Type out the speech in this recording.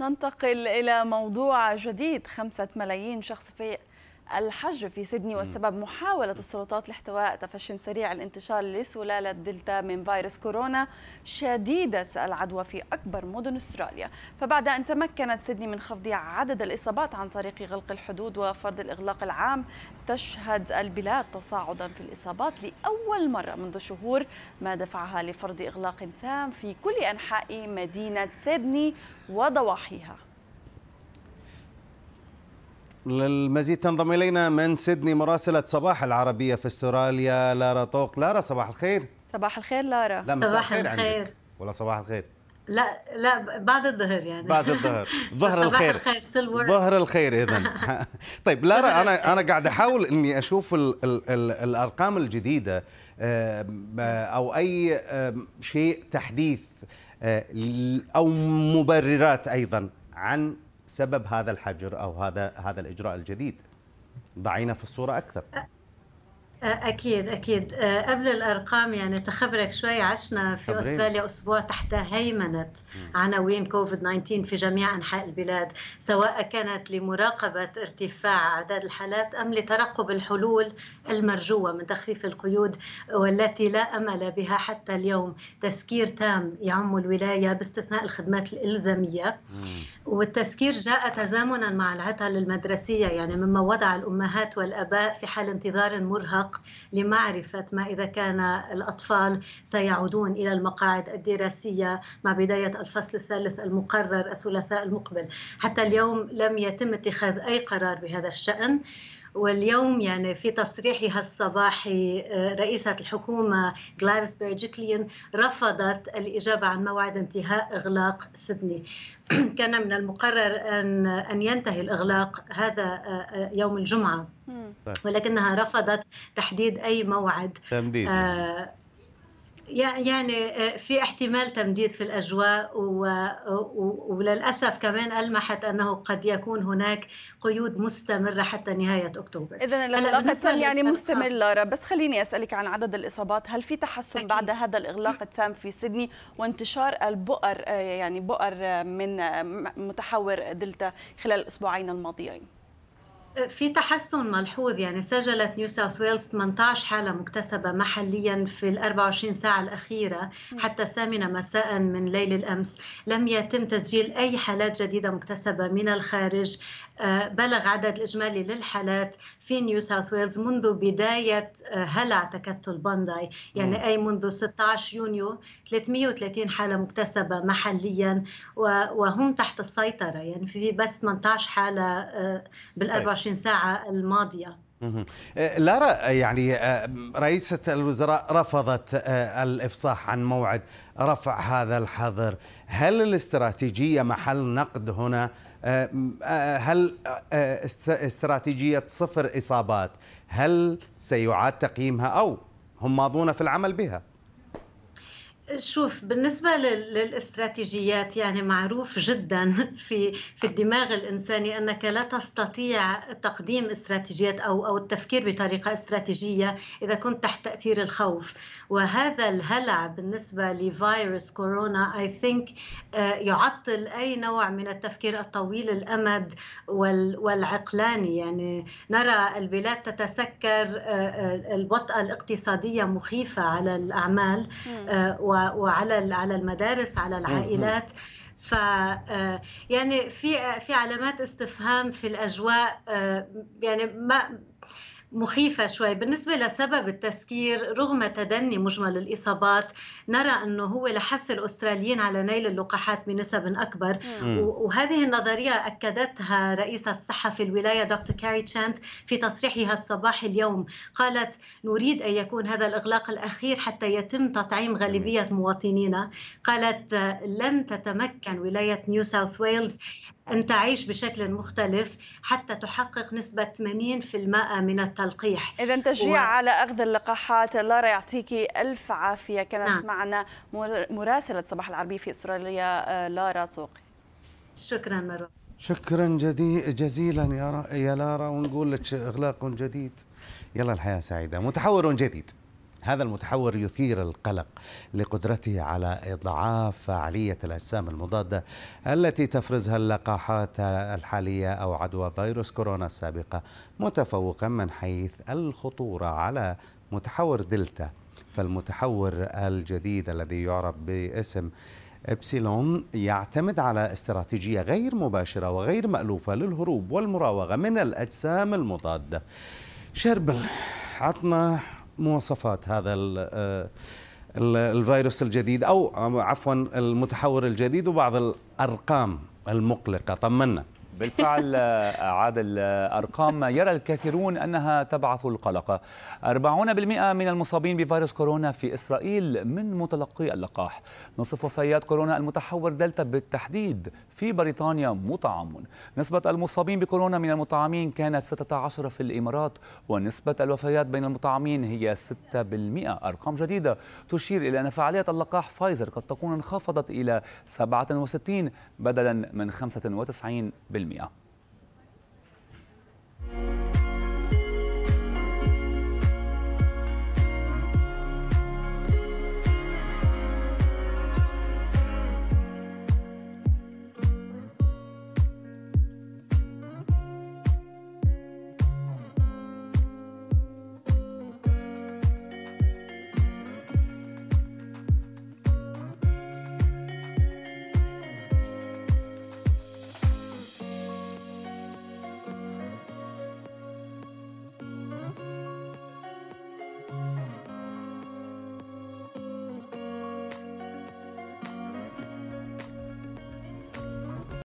ننتقل إلى موضوع جديد خمسة ملايين شخص في الحجر في سيدني والسبب محاولة السلطات لاحتواء تفش سريع الانتشار لسلالة دلتا من فيروس كورونا شديدة العدوى في أكبر مدن استراليا فبعد أن تمكنت سيدني من خفض عدد الإصابات عن طريق غلق الحدود وفرض الإغلاق العام تشهد البلاد تصاعدا في الإصابات لأول مرة منذ شهور ما دفعها لفرض إغلاق تام في كل أنحاء مدينة سيدني وضواحيها للمزيد تنضم الينا من سيدني مراسله صباح العربيه في استراليا لارا طوق لارا صباح الخير صباح الخير لارا لا صباح الخير عندك ولا صباح الخير لا لا بعد الظهر يعني بعد الظهر ظهر الخير ظهر الخير اذا طيب لارا انا انا قاعد احاول اني اشوف الـ الـ الـ الارقام الجديده او اي شيء تحديث آه، او مبررات ايضا عن سبب هذا الحجر او هذا هذا الاجراء الجديد ضعينا في الصوره اكثر آه، أكيد أكيد آه، قبل الأرقام يعني تخبرك شوي عشنا في طبعين. أستراليا أسبوع تحت هيمنة عناوين كوفيد 19 في جميع أنحاء البلاد سواء كانت لمراقبة ارتفاع أعداد الحالات أم لترقب الحلول المرجوة من تخفيف القيود والتي لا أمل بها حتى اليوم تسكير تام يعم الولاية باستثناء الخدمات الإلزامية والتسكير جاء تزامنا مع العطل المدرسية يعني مما وضع الأمهات والأباء في حال انتظار مرهق السياق لمعرفة ما إذا كان الأطفال سيعودون إلى المقاعد الدراسية مع بداية الفصل الثالث المقرر الثلاثاء المقبل حتى اليوم لم يتم اتخاذ أي قرار بهذا الشأن واليوم يعني في تصريحها الصباحي آه، رئيسة الحكومة غلاريس بيرجيكلين رفضت الإجابة عن موعد انتهاء إغلاق سيدني كان من المقرر أن أن ينتهي الإغلاق هذا آه، آه، يوم الجمعة طيب. ولكنها رفضت تحديد أي موعد تمديد يعني. آه يعني آه، في احتمال تمديد في الاجواء وللاسف كمان المحت انه قد يكون هناك قيود مستمره حتى نهايه اكتوبر اذا الاغلاق التام يعني مستمر آه. لارا بس خليني اسالك عن عدد الاصابات هل في تحسن أكيد. بعد هذا الاغلاق التام في سيدني وانتشار البؤر آه، يعني بؤر من متحور دلتا خلال الاسبوعين الماضيين في تحسن ملحوظ يعني سجلت نيو ساوث ويلز 18 حالة مكتسبة محليا في ال 24 ساعة الأخيرة حتى الثامنة مساء من ليل الأمس لم يتم تسجيل أي حالات جديدة مكتسبة من الخارج آه، بلغ عدد الإجمالي للحالات في نيو ساوث ويلز منذ بداية آه، هلع تكتل بانداي يعني أي منذ 16 يونيو 330 حالة مكتسبة محليا وهم تحت السيطرة يعني في بس 18 حالة آه، بال 24 طيب. 24 ساعة الماضية أه، لارا أه، يعني أه، رئيسة الوزراء رفضت الإفصاح عن موعد رفع هذا الحظر هل الاستراتيجية محل نقد هنا هل استراتيجية صفر إصابات هل سيعاد تقييمها أو هم ماضون في العمل بها؟ شوف بالنسبة للاستراتيجيات يعني معروف جدا في في الدماغ الإنساني أنك لا تستطيع تقديم استراتيجيات أو أو التفكير بطريقة استراتيجية إذا كنت تحت تأثير الخوف وهذا الهلع بالنسبة لفيروس كورونا أي آه، ثينك يعطل أي نوع من التفكير الطويل الأمد والعقلاني يعني نرى البلاد تتسكر آه، آه، البطئة الاقتصادية مخيفة على الأعمال و وعلى على المدارس على العائلات ف آه، يعني في آه، في علامات استفهام في الاجواء آه، يعني ما مخيفة شوي بالنسبة لسبب التسكير رغم تدني مجمل الإصابات نرى أنه هو لحث الأستراليين على نيل اللقاحات بنسب أكبر مم. وهذه النظرية أكدتها رئيسة صحة في الولاية دكتور كاري تشانت في تصريحها الصباح اليوم قالت نريد أن يكون هذا الإغلاق الأخير حتى يتم تطعيم غالبية مواطنينا قالت لن تتمكن ولاية نيو ساوث ويلز أن تعيش بشكل مختلف حتى تحقق نسبة 80% من التلقيح إذا تشجيع و... على أخذ اللقاحات لارا يعطيكي ألف عافية كانت نعم. معنا مراسلة صباح العربي في أستراليا آه، لارا طوقي شكرا مرة شكرا جزيلا يا, يا لارا ونقول لك إغلاق جديد يلا الحياة سعيدة متحور جديد هذا المتحور يثير القلق لقدرته على اضعاف فعاليه الاجسام المضاده التي تفرزها اللقاحات الحاليه او عدوى فيروس كورونا السابقه متفوقا من حيث الخطوره على متحور دلتا فالمتحور الجديد الذي يعرف باسم ابسيلون يعتمد على استراتيجيه غير مباشره وغير مالوفه للهروب والمراوغه من الاجسام المضاده شربل عطنا مواصفات هذا آه، الفيروس الجديد او عفوا المتحور الجديد وبعض الارقام المقلقه طمنا بالفعل آه، عاد الأرقام يرى الكثيرون أنها تبعث القلق 40% من المصابين بفيروس كورونا في إسرائيل من متلقي اللقاح نصف وفيات كورونا المتحور دلتا بالتحديد في بريطانيا مطعمون نسبة المصابين بكورونا من المطعمين كانت 16 في الإمارات ونسبة الوفيات بين المطعمين هي 6% أرقام جديدة تشير إلى أن فعالية اللقاح فايزر قد تكون انخفضت إلى 67 بدلا من 95% ilmiä.